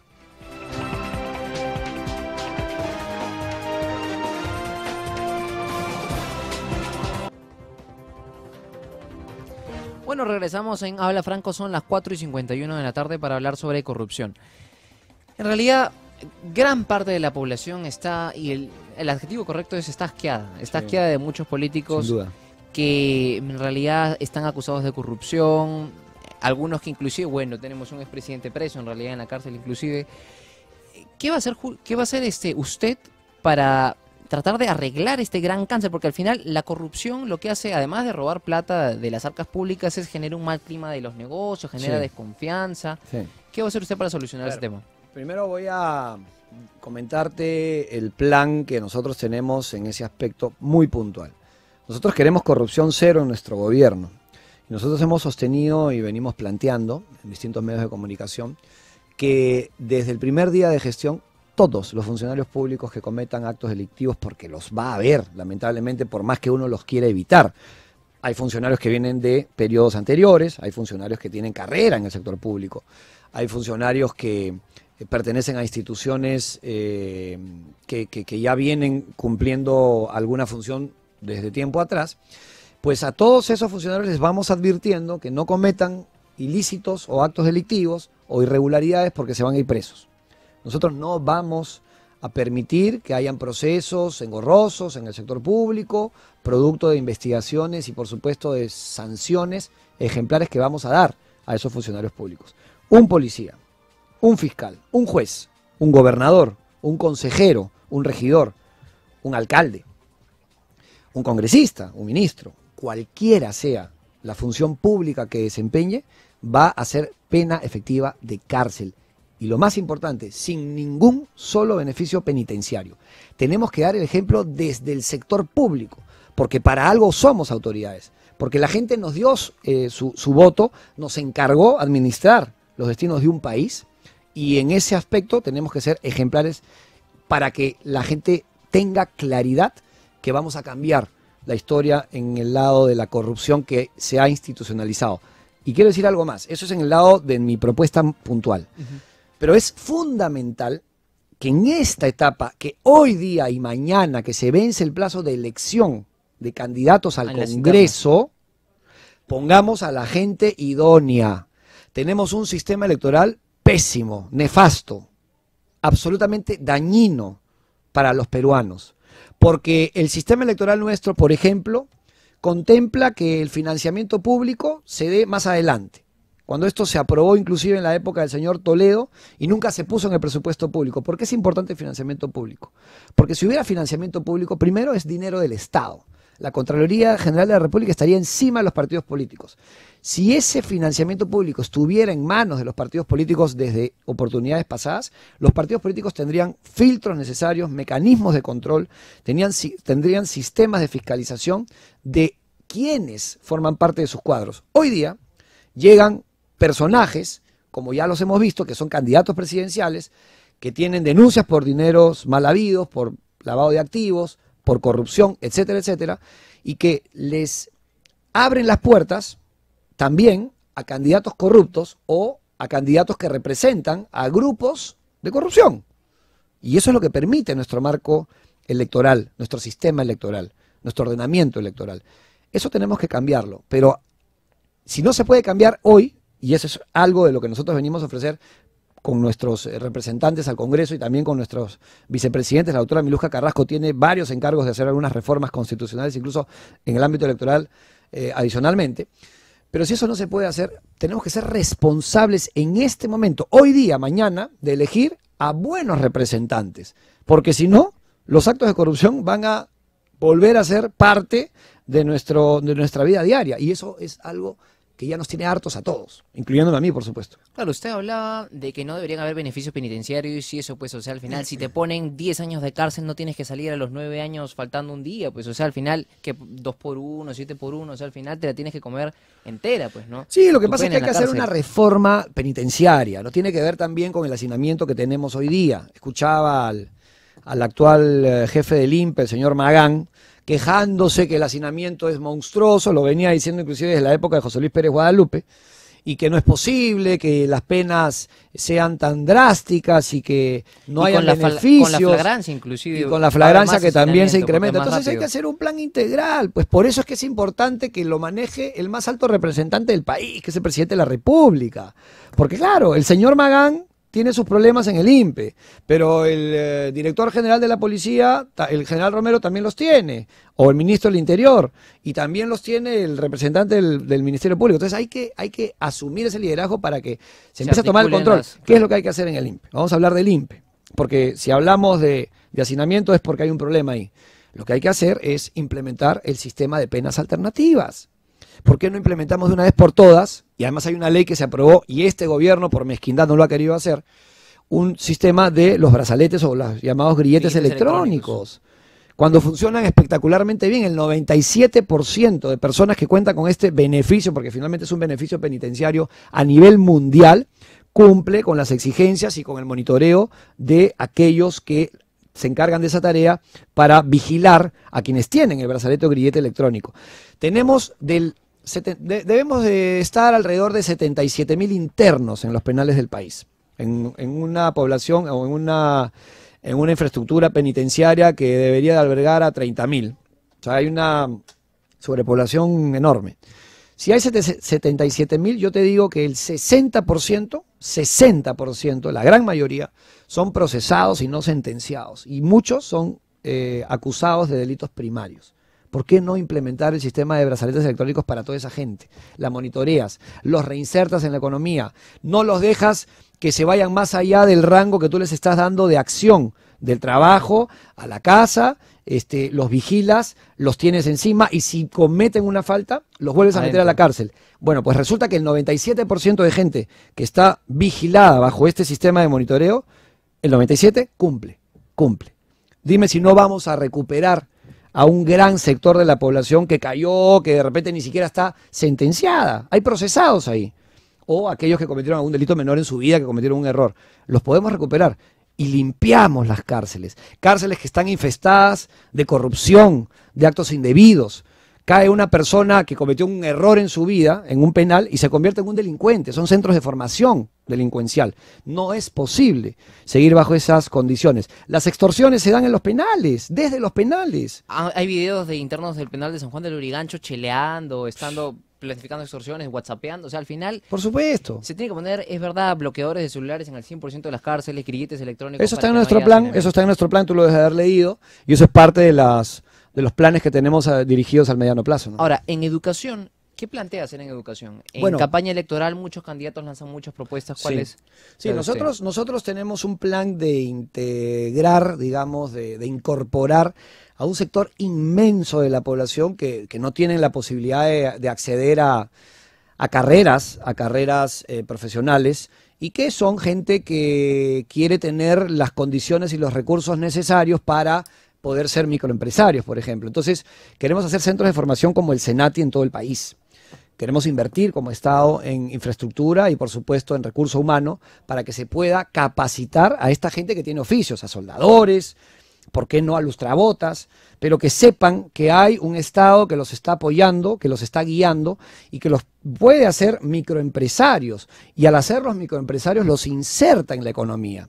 Bueno, regresamos en Habla Franco, son las 4 y 51 de la tarde para hablar sobre corrupción. En realidad, gran parte de la población está, y el, adjetivo correcto es está asqueada, está asqueada de muchos políticos que en realidad están acusados de corrupción, algunos que inclusive, bueno, tenemos un expresidente preso en realidad en la cárcel inclusive. ¿Qué va a hacer, qué va a hacer este, usted para tratar de arreglar este gran cáncer, porque al final la corrupción lo que hace, además de robar plata de las arcas públicas, es generar un mal clima de los negocios, genera desconfianza. ¿Qué va a hacer usted para solucionar ese tema? Primero voy a comentarte el plan que nosotros tenemos en ese aspecto muy puntual. Nosotros queremos corrupción cero en nuestro gobierno. Nosotros hemos sostenido y venimos planteando en distintos medios de comunicación que desde el primer día de gestión todos los funcionarios públicos que cometan actos delictivos, porque los va a haber, lamentablemente, por más que uno los quiera evitar. Hay funcionarios que vienen de periodos anteriores, hay funcionarios que tienen carrera en el sector público, hay funcionarios que eh, pertenecen a instituciones eh, que, ya vienen cumpliendo alguna función desde tiempo atrás, pues a todos esos funcionarios les vamos advirtiendo que no cometan ilícitos o actos delictivos o irregularidades porque se van a ir presos. Nosotros no vamos a permitir que hayan procesos engorrosos en el sector público, producto de investigaciones y por supuesto de sanciones ejemplares que vamos a dar a esos funcionarios públicos. Un policía un fiscal, un juez, un gobernador, un consejero, un regidor, un alcalde, un congresista, un ministro, cualquiera sea la función pública que desempeñe, va a ser pena efectiva de cárcel. Y lo más importante, sin ningún solo beneficio penitenciario. Tenemos que dar el ejemplo desde el sector público, porque para algo somos autoridades, porque la gente nos dio eh, su voto, nos encargó administrar los destinos de un país y en ese aspecto tenemos que ser ejemplares para que la gente tenga claridad que vamos a cambiar la historia en el lado de la corrupción que se ha institucionalizado. Y quiero decir algo más, eso es en el lado de mi propuesta puntual. Pero es fundamental que en esta etapa, que hoy día y mañana, que se vence el plazo de elección de candidatos al Congreso, pongamos a la gente idónea. Tenemos un sistema electoral pésimo, nefasto, absolutamente dañino para los peruanos. Porque el sistema electoral nuestro, por ejemplo, contempla que el financiamiento público se dé más adelante. Cuando esto se aprobó inclusive en la época del señor Toledo y nunca se puso en el presupuesto público. ¿Por qué es importante el financiamiento público? Porque si hubiera financiamiento público, primero es dinero del Estado la Contraloría General de la República estaría encima de los partidos políticos. Si ese financiamiento público estuviera en manos de los partidos políticos desde oportunidades pasadas, los partidos políticos tendrían filtros necesarios, mecanismos de control, tendrían sistemas de fiscalización de quienes forman parte de sus cuadros. Hoy día llegan personajes, como ya los hemos visto, que son candidatos presidenciales, que tienen denuncias por dineros mal habidos, por lavado de activos, por corrupción, etcétera, etcétera, y que les abren las puertas también a candidatos corruptos o a candidatos que representan a grupos de corrupción. Y eso es lo que permite nuestro marco electoral, nuestro sistema electoral, nuestro ordenamiento electoral. Eso tenemos que cambiarlo, pero si no se puede cambiar hoy, y eso es algo de lo que nosotros venimos a ofrecer, con nuestros eh, representantes al Congreso y también con nuestros vicepresidentes. La doctora Miluja Carrasco tiene varios encargos de hacer algunas reformas constitucionales, incluso en el ámbito electoral eh, adicionalmente. Pero si eso no se puede hacer, tenemos que ser responsables en este momento, hoy día, mañana, de elegir a buenos representantes. Porque si no, los actos de corrupción van a volver a ser parte de, nuestro, de nuestra vida diaria. Y eso es algo que ya nos tiene hartos a todos, incluyéndome a mí, por supuesto. Claro, usted hablaba de que no deberían haber beneficios penitenciarios y eso, pues, o sea, al final, si te ponen 10 años de cárcel, no tienes que salir a los 9 años faltando un día, pues, o sea, al final, que 2 por 1, 7 por 1, o sea, al final te la tienes que comer entera, pues, ¿no? Sí, lo que pasa es que hay que hacer una reforma penitenciaria, no tiene que ver también con el hacinamiento que tenemos hoy día. Escuchaba al, al actual eh, jefe del INPE, el señor Magán, quejándose que el hacinamiento es monstruoso, lo venía diciendo inclusive desde la época de José Luis Pérez Guadalupe, y que no es posible que las penas sean tan drásticas y que no haya beneficios. Con la flagrancia inclusive. Y con la flagrancia que también se incrementa. Entonces hay que hacer un plan integral, pues por eso es que es importante que lo maneje el más alto representante del país, que es el presidente de la República. Porque claro, el señor Magán tiene sus problemas en el INPE, pero el eh, director general de la policía, el general Romero también los tiene, o el ministro del Interior, y también los tiene el representante del, Ministerio Público. Entonces hay que, hay que asumir ese liderazgo para que se, empiece a tomar el control. ¿Qué es lo que hay que hacer en el INPE? Vamos a hablar del INPE, porque si hablamos de, de hacinamiento es porque hay un problema ahí. Lo que hay que hacer es implementar el sistema de penas alternativas. ¿por qué no implementamos de una vez por todas? Y además hay una ley que se aprobó y este gobierno por mezquindad no lo ha querido hacer, un sistema de los brazaletes o los llamados grilletes, electrónicos. electrónicos. Cuando funcionan espectacularmente bien, el 97% de personas que cuentan con este beneficio, porque finalmente es un beneficio penitenciario a nivel mundial, cumple con las exigencias y con el monitoreo de aquellos que se encargan de esa tarea para vigilar a quienes tienen el brazalete o grillete electrónico. Tenemos del debemos de estar alrededor de 77 mil internos en los penales del país, en, una población o en una, en una infraestructura penitenciaria que debería de albergar a 30 mil. O sea, hay una sobrepoblación enorme. Si hay 77 mil, yo te digo que el 60%, 60%, la gran mayoría, son procesados y no sentenciados. Y muchos son eh, acusados de delitos primarios. ¿Por qué no implementar el sistema de brazaletes electrónicos para toda esa gente? La monitoreas, los reinsertas en la economía, no los dejas que se vayan más allá del rango que tú les estás dando de acción, del trabajo, a la casa, este, los vigilas, los tienes encima y si cometen una falta, los vuelves a meter a la cárcel. Bueno, pues resulta que el 97% de gente que está vigilada bajo este sistema de monitoreo, el 97% cumple, cumple. Dime si no vamos a recuperar a un gran sector de la población que cayó, que de repente ni siquiera está sentenciada. Hay procesados ahí. O aquellos que cometieron algún delito menor en su vida, que cometieron un error. Los podemos recuperar y limpiamos las cárceles. Cárceles que están infestadas de corrupción, de actos indebidos, cae una persona que cometió un error en su vida, en un penal, y se convierte en un delincuente. Son centros de formación delincuencial. No es posible seguir bajo esas condiciones. Las extorsiones se dan en los penales, desde los penales. Ah, hay videos de internos del penal de San Juan del Urigancho cheleando, estando planificando extorsiones, whatsappeando, o sea, al final... Por supuesto. Se tiene que poner, es verdad, bloqueadores de celulares en el 100% de las cárceles, grilletes electrónicos... Eso está en nuestro plan, eso está en nuestro plan, tú lo debes haber leído, y eso es parte de las de los planes que tenemos eh, dirigidos al mediano plazo. Ahora, en educación, ¿qué plantea hacer en educación? En campaña electoral muchos candidatos lanzan muchas propuestas. ¿Cuáles? Sí, nosotros, nosotros tenemos un plan de integrar, digamos, de, incorporar a un sector inmenso de la población que, no tienen la posibilidad de, acceder a, carreras, a carreras eh, profesionales y que son gente que quiere tener las condiciones y los recursos necesarios para poder ser microempresarios, por ejemplo. Entonces, queremos hacer centros de formación como el Senati en todo el país. Queremos invertir como Estado en infraestructura y por supuesto en recurso humano para que se pueda capacitar a esta gente que tiene oficios, a soldadores, ¿por qué no a lustrabotas? Pero que sepan que hay un Estado que los está apoyando, que los está guiando y que los puede hacer microempresarios. Y al hacerlos microempresarios los inserta en la economía.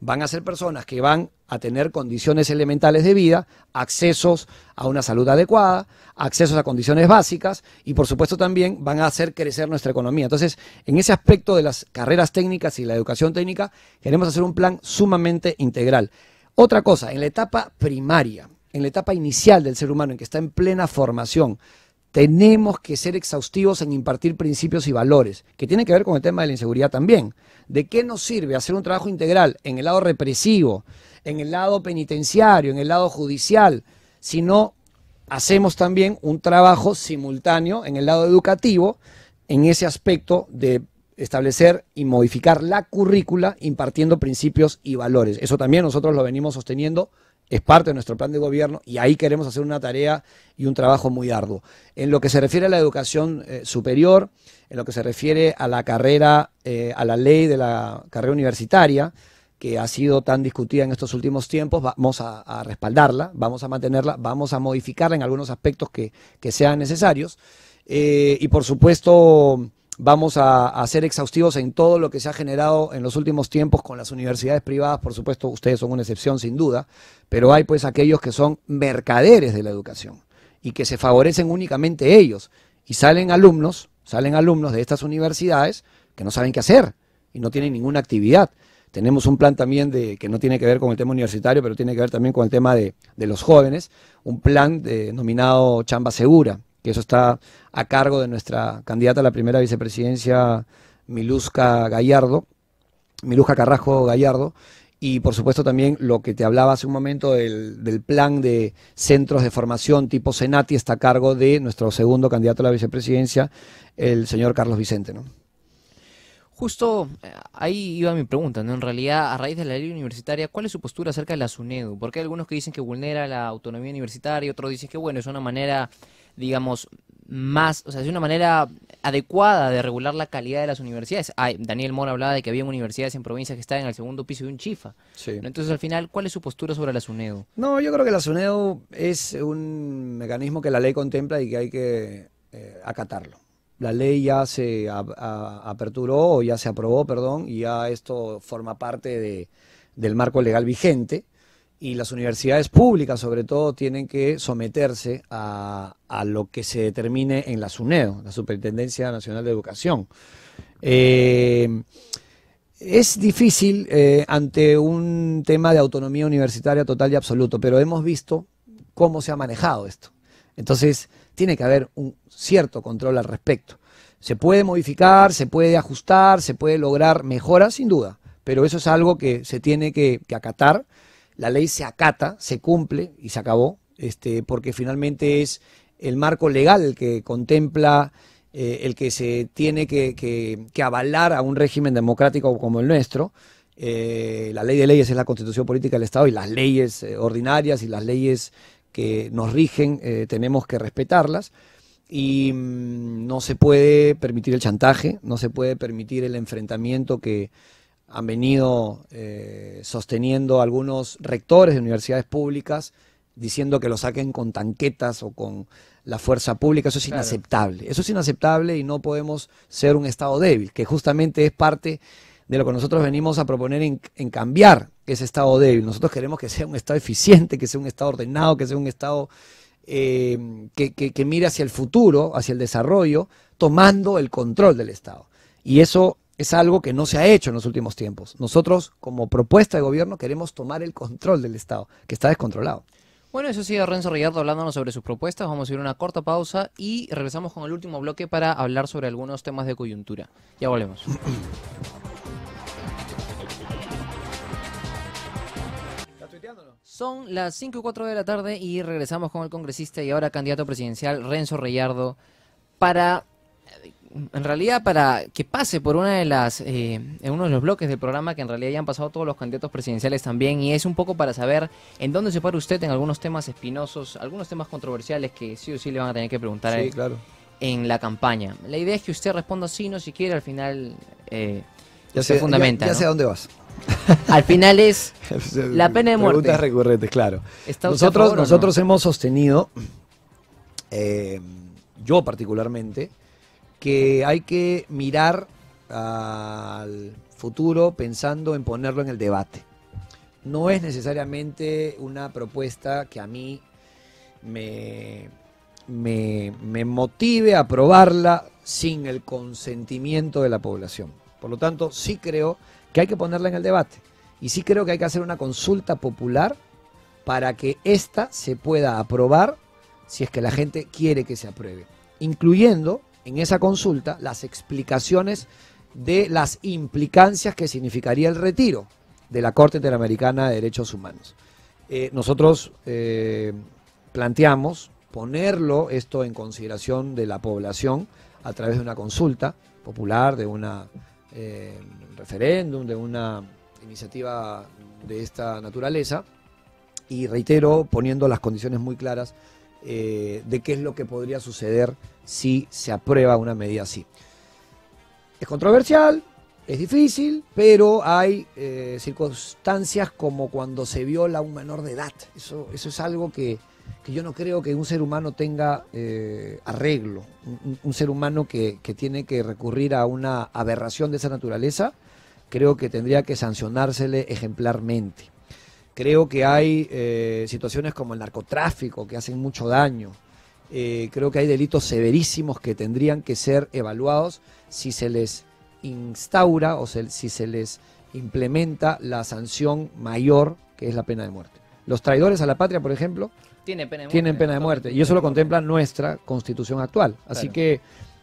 Van a ser personas que van a tener condiciones elementales de vida, accesos a una salud adecuada, accesos a condiciones básicas y por supuesto también van a hacer crecer nuestra economía. Entonces, en ese aspecto de las carreras técnicas y la educación técnica, queremos hacer un plan sumamente integral. Otra cosa, en la etapa primaria, en la etapa inicial del ser humano, en que está en plena formación, tenemos que ser exhaustivos en impartir principios y valores, que tienen que ver con el tema de la inseguridad también. ¿De qué nos sirve hacer un trabajo integral en el lado represivo, en el lado penitenciario, en el lado judicial, sino hacemos también un trabajo simultáneo en el lado educativo, en ese aspecto de establecer y modificar la currícula impartiendo principios y valores. Eso también nosotros lo venimos sosteniendo, es parte de nuestro plan de gobierno y ahí queremos hacer una tarea y un trabajo muy arduo. En lo que se refiere a la educación eh, superior, en lo que se refiere a la carrera, eh, a la ley de la carrera universitaria, que ha sido tan discutida en estos últimos tiempos, vamos a, respaldarla, vamos a mantenerla, vamos a modificarla en algunos aspectos que, sean necesarios. Eh, y por supuesto, vamos a, ser exhaustivos en todo lo que se ha generado en los últimos tiempos con las universidades privadas. Por supuesto, ustedes son una excepción sin duda, pero hay pues aquellos que son mercaderes de la educación y que se favorecen únicamente ellos. Y salen alumnos, salen alumnos de estas universidades que no saben qué hacer y no tienen ninguna actividad. Tenemos un plan también de, que no tiene que ver con el tema universitario, pero tiene que ver también con el tema de, los jóvenes, un plan denominado Chamba Segura, que eso está a cargo de nuestra candidata a la primera vicepresidencia, Miluska Gallardo, Miluska Carrajo Gallardo, y por supuesto también lo que te hablaba hace un momento del, del, plan de centros de formación tipo Senati está a cargo de nuestro segundo candidato a la vicepresidencia, el señor Carlos Vicente. ¿no? Justo eh, ahí iba mi pregunta, ¿no? En realidad, a raíz de la ley universitaria, ¿cuál es su postura acerca de la SUNEDU? Porque hay algunos que dicen que vulnera la autonomía universitaria, y otros dicen que, bueno, es una manera, digamos, más, o sea, es una manera adecuada de regular la calidad de las universidades. Daniel Mora hablaba de que había universidades en provincias que estaban en el segundo piso de un chifa. Sí. Entonces, al final, ¿cuál es su postura sobre la SUNEDU? No, yo creo que la SUNEDU es un mecanismo que la ley contempla y que hay que eh, acatarlo la ley ya se aperturó o ya se aprobó, perdón, y ya esto forma parte de, del marco legal vigente. Y las universidades públicas, sobre todo, tienen que someterse a, lo que se determine en la SUNEDO, la Superintendencia Nacional de Educación. Eh, es difícil eh, ante un tema de autonomía universitaria total y absoluto, pero hemos visto cómo se ha manejado esto. Entonces, tiene que haber un cierto control al respecto. Se puede modificar, se puede ajustar, se puede lograr mejoras, sin duda, pero eso es algo que se tiene que, acatar. La ley se acata, se cumple y se acabó, este, porque finalmente es el marco legal que contempla eh, el que se tiene que, avalar a un régimen democrático como el nuestro. Eh, la ley de leyes es la constitución política del Estado y las leyes eh, ordinarias y las leyes que nos rigen eh, tenemos que respetarlas y mm, no se puede permitir el chantaje, no se puede permitir el enfrentamiento que han venido eh, sosteniendo algunos rectores de universidades públicas diciendo que lo saquen con tanquetas o con la fuerza pública, eso es inaceptable. Eso es inaceptable y no podemos ser un Estado débil, que justamente es parte de lo que nosotros venimos a proponer en cambiar que es Estado débil. Nosotros queremos que sea un Estado eficiente, que sea un Estado ordenado, que sea un Estado eh, que, mire hacia el futuro, hacia el desarrollo, tomando el control del Estado. Y eso es algo que no se ha hecho en los últimos tiempos. Nosotros, como propuesta de gobierno, queremos tomar el control del Estado, que está descontrolado. Bueno, eso sido Renzo Rigardo hablándonos sobre sus propuestas. Vamos a ir a una corta pausa y regresamos con el último bloque para hablar sobre algunos temas de coyuntura. Ya volvemos. Son las 5 y 4 de la tarde y regresamos con el congresista y ahora candidato presidencial Renzo Reyardo para, en realidad, para que pase por una de las, eh, uno de los bloques del programa que en realidad ya han pasado todos los candidatos presidenciales también y es un poco para saber en dónde se para usted en algunos temas espinosos, algunos temas controversiales que sí o sí le van a tener que preguntar en la campaña. La idea es que usted responda sí, no, si quiere, al final... Eh, se sé, fundamenta. Ya, sé dónde vas. Al final es la pena de muerte. Preguntas recurrentes, claro. Nosotros, nosotros hemos sostenido, eh, yo particularmente, que hay que mirar al futuro pensando en ponerlo en el debate. No es necesariamente una propuesta que a mí me, me motive a aprobarla sin el consentimiento de la población. Por lo tanto, sí creo que hay que ponerla en el debate. Y sí creo que hay que hacer una consulta popular para que ésta se pueda aprobar si es que la gente quiere que se apruebe, incluyendo en esa consulta las explicaciones de las implicancias que significaría el retiro de la Corte Interamericana de Derechos Humanos. Eh, nosotros eh, planteamos ponerlo esto en consideración de la población a través de una consulta popular, de una referéndum, de una iniciativa de esta naturaleza. Y reitero, poniendo las condiciones muy claras eh, de qué es lo que podría suceder si se aprueba una medida así. Es controversial, es difícil, pero hay eh, circunstancias como cuando se viola un menor de edad. Eso, eso es algo que que yo no creo que un ser humano tenga eh, arreglo, un, ser humano que, tiene que recurrir a una aberración de esa naturaleza, creo que tendría que sancionársele ejemplarmente. Creo que hay eh, situaciones como el narcotráfico que hacen mucho daño. Eh, creo que hay delitos severísimos que tendrían que ser evaluados si se les instaura o si se les implementa la sanción mayor que es la pena de muerte. Los traidores a la patria, por ejemplo, tienen pena de muerte. Tienen pena de muerte. Y eso lo contempla nuestra constitución actual. Así que,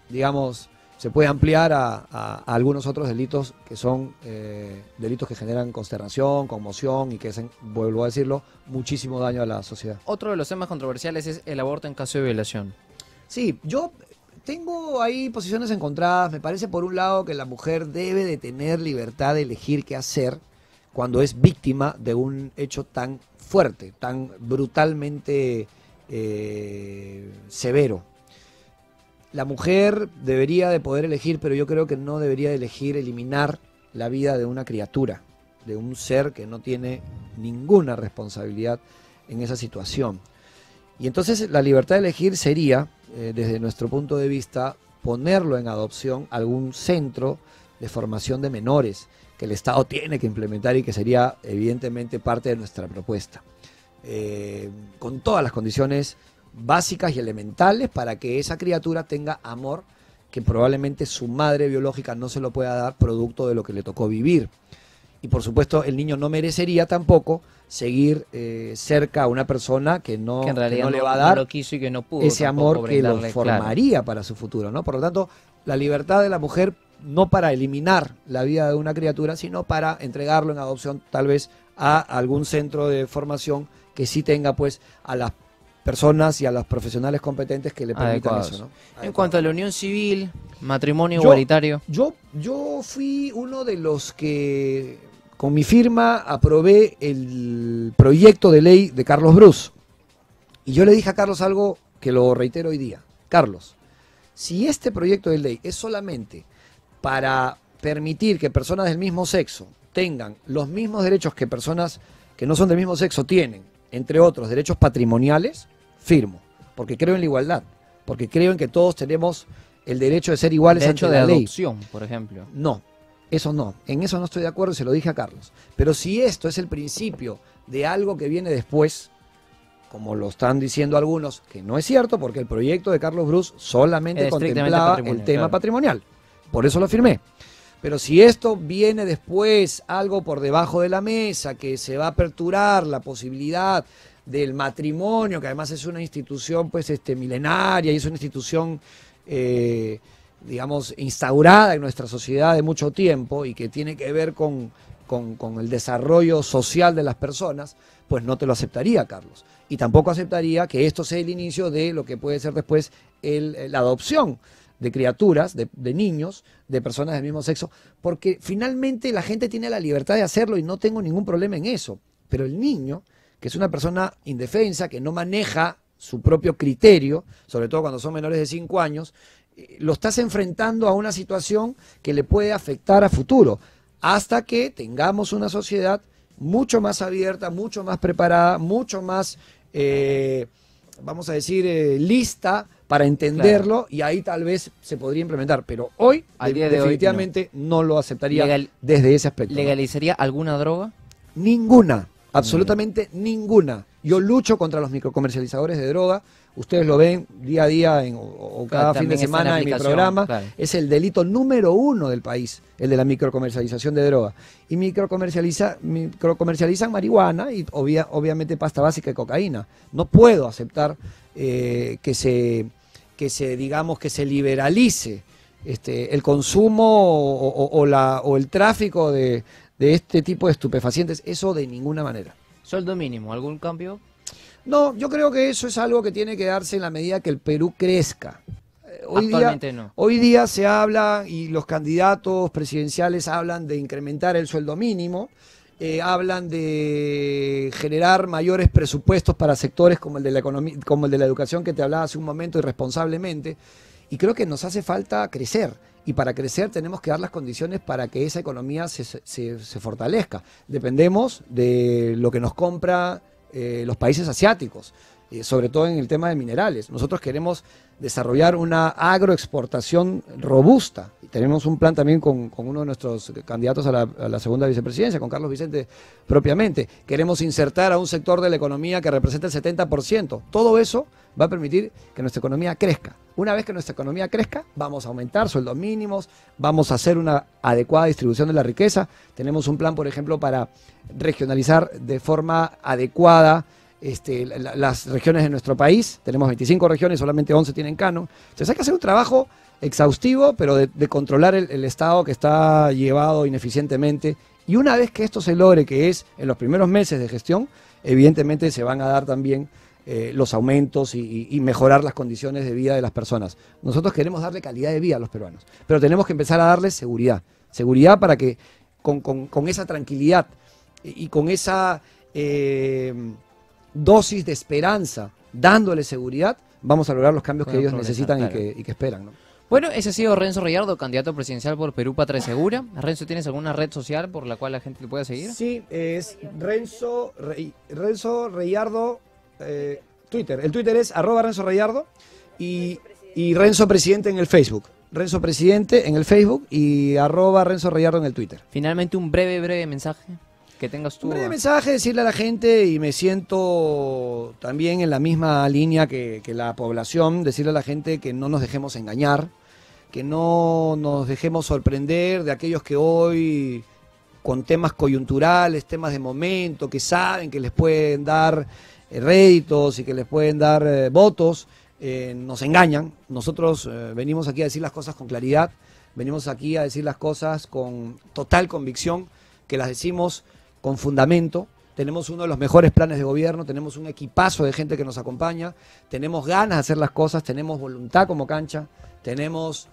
digamos, se puede ampliar a, algunos otros delitos que son eh, delitos que generan consternación, conmoción y que hacen, vuelvo a decirlo, muchísimo daño a la sociedad. Otro de los temas controversiales es el aborto en caso de violación. Sí, yo tengo ahí posiciones encontradas. Me parece, por un lado, que la mujer debe de tener libertad de elegir qué hacer cuando es víctima de un hecho tan fuerte, tan brutalmente eh, severo. La mujer debería de poder elegir, pero yo creo que no debería de elegir eliminar la vida de una criatura, de un ser que no tiene ninguna responsabilidad en esa situación. Y entonces la libertad de elegir sería, eh, desde nuestro punto de vista, ponerlo en adopción algún centro de formación de menores que el Estado tiene que implementar y que sería evidentemente parte de nuestra propuesta. Eh, con todas las condiciones básicas y elementales para que esa criatura tenga amor que probablemente su madre biológica no se lo pueda dar producto de lo que le tocó vivir. Y por supuesto el niño no merecería tampoco seguir eh, cerca a una persona que no, le va a dar que no pudo ese amor que lo formaría para su futuro. ¿no? Por lo tanto, la libertad de la mujer no para eliminar la vida de una criatura, sino para entregarlo en adopción tal vez a algún centro de formación que sí tenga pues a las personas y a los profesionales competentes que le permitan eso. En cuanto a la unión civil, matrimonio igualitario. Yo, yo fui uno de los que con mi firma aprobé el proyecto de ley de Carlos Bruce. Y yo le dije a Carlos algo que lo reitero hoy día. Carlos, si este proyecto de ley es solamente para permitir que personas del mismo sexo tengan los mismos derechos que personas que no son del mismo sexo tienen, entre otros derechos patrimoniales, firmo, porque creo en la igualdad, porque creo en que todos tenemos el derecho de ser iguales derecho ante de la adopción, por ejemplo. No, eso no, en eso no estoy de acuerdo y se lo dije a Carlos. Pero si esto es el principio de algo que viene después, como lo están diciendo algunos, que no es cierto porque el proyecto de Carlos Bruce solamente contemplaba el tema patrimonial por eso lo firmé. Pero si esto viene después, algo por debajo de la mesa, que se va a aperturar la posibilidad del matrimonio, que además es una institución pues este, milenaria y es una institución, eh, digamos, instaurada en nuestra sociedad de mucho tiempo y que tiene que ver con, el desarrollo social de las personas, pues no te lo aceptaría, Carlos. Y tampoco aceptaría que esto sea el inicio de lo que puede ser después la adopción de criaturas, de, niños, de personas del mismo sexo, porque finalmente la gente tiene la libertad de hacerlo y no tengo ningún problema en eso. Pero el niño, que es una persona indefensa, que no maneja su propio criterio, sobre todo cuando son menores de 5 años, eh, lo estás enfrentando a una situación que le puede afectar a futuro, hasta que tengamos una sociedad mucho más abierta, mucho más preparada, mucho más, eh, vamos a decir, eh, lista para entenderlo y ahí tal vez se podría implementar. Pero hoy, Al día definitivamente, no. lo aceptaría desde ese aspecto. ¿Legalizaría alguna droga? Ninguna, mm. absolutamente ninguna. Yo lucho contra los microcomercializadores de droga. Ustedes lo ven día a día en, o, cada fin de semana en mi programa. Es el delito número uno del país, el de la microcomercialización de droga. Y microcomercializan marihuana y obviamente pasta básica y cocaína. No puedo aceptar eh, que se que se, digamos, que se liberalice este, el consumo o, la, o el tráfico de, este tipo de estupefacientes, eso de ninguna manera. Sueldo mínimo, ¿algún cambio? No, yo creo que eso es algo que tiene que darse en la medida que el Perú crezca. Eh, no. Hoy día se habla y los candidatos presidenciales hablan de incrementar el sueldo mínimo. Eh, hablan de generar mayores presupuestos para sectores como el, de la economía, como el de la educación que te hablaba hace un momento irresponsablemente. Y creo que nos hace falta crecer. Y para crecer tenemos que dar las condiciones para que esa economía se, fortalezca. Dependemos de lo que nos compra eh, los países asiáticos. Eh, sobre todo en el tema de minerales. Nosotros queremos desarrollar una agroexportación robusta. Y tenemos un plan también con, uno de nuestros candidatos a la, a la, segunda vicepresidencia, con Carlos Vicente propiamente. Queremos insertar a un sector de la economía que representa el 70%. Todo eso va a permitir que nuestra economía crezca. Una vez que nuestra economía crezca, vamos a aumentar sueldos mínimos, vamos a hacer una adecuada distribución de la riqueza. Tenemos un plan, por ejemplo, para regionalizar de forma adecuada este, las regiones de nuestro país. Tenemos 25 regiones, solamente 11 tienen canon. Entonces hay que hacer un trabajo exhaustivo, pero de, controlar el, Estado que está llevado ineficientemente. Y una vez que esto se logre, que es en los primeros meses de gestión, evidentemente se van a dar también eh, los aumentos y, mejorar las condiciones de vida de las personas. Nosotros queremos darle calidad de vida a los peruanos, pero tenemos que empezar a darles seguridad. Seguridad para que con, esa tranquilidad y, con esa... Eh, dosis de esperanza, dándole seguridad, vamos a lograr los cambios que ellos necesitan y, que, esperan. Bueno, ese ha sido Renzo Reyardo, candidato presidencial por Perú Patria Segura. Renzo, ¿tienes alguna red social por la cual la gente te pueda seguir? Sí, es Renzo, Reyardo eh, Twitter. El Twitter es arroba Renzo Riardo y, Renzo Presidente en el Facebook. Renzo Presidente en el Facebook y arroba Renzo Rayardo en el Twitter. Finalmente un breve, breve mensaje que tengas tú. Un ah. mensaje, decirle a la gente, y me siento también en la misma línea que, la población, decirle a la gente que no nos dejemos engañar, que no nos dejemos sorprender de aquellos que hoy con temas coyunturales, temas de momento, que saben que les pueden dar eh, réditos y que les pueden dar eh, votos, eh, nos engañan. Nosotros venimos aquí a decir las cosas con claridad, venimos aquí a decir las cosas con total convicción, que las decimos con fundamento, tenemos uno de los mejores planes de gobierno, tenemos un equipazo de gente que nos acompaña, tenemos ganas de hacer las cosas, tenemos voluntad como cancha, tenemos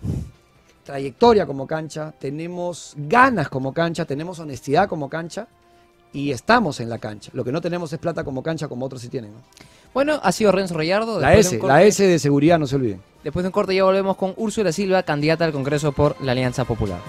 trayectoria como cancha, tenemos ganas como cancha, tenemos honestidad como cancha y estamos en la cancha. Lo que no tenemos es plata como cancha como otros sí tienen. Bueno, ha sido Renzo Rayardo. La S, la S de seguridad, no se olviden. Después de un corte ya volvemos con Úrsula Silva, candidata al Congreso por la Alianza Popular.